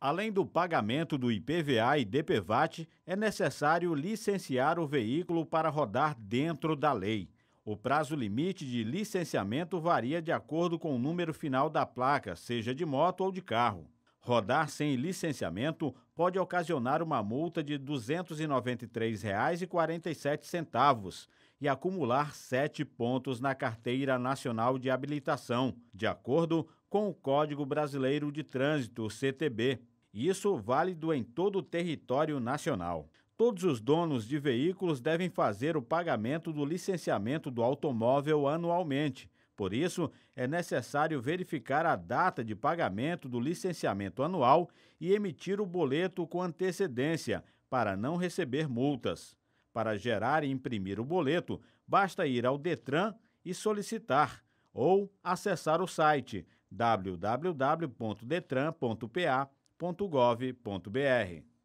Além do pagamento do IPVA e DPVAT, é necessário licenciar o veículo para rodar dentro da lei. O prazo limite de licenciamento varia de acordo com o número final da placa, seja de moto ou de carro. Rodar sem licenciamento pode ocasionar uma multa de R$ 293,47 e acumular sete pontos na Carteira Nacional de Habilitação, de acordo com o Código Brasileiro de Trânsito, CTB. Isso válido em todo o território nacional. Todos os donos de veículos devem fazer o pagamento do licenciamento do automóvel anualmente por isso, é necessário verificar a data de pagamento do licenciamento anual e emitir o boleto com antecedência para não receber multas. Para gerar e imprimir o boleto, basta ir ao Detran e solicitar ou acessar o site www.detran.pa.gov.br.